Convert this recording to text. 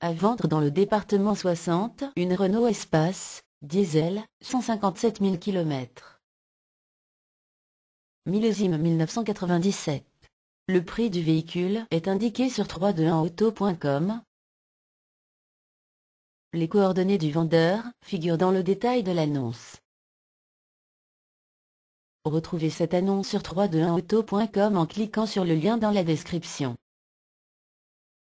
À vendre dans le département 60, une Renault Espace, diesel, 157 000 km. Millésime 1997. Le prix du véhicule est indiqué sur 321auto.com. Les coordonnées du vendeur figurent dans le détail de l'annonce. Retrouvez cette annonce sur 321auto.com en cliquant sur le lien dans la description.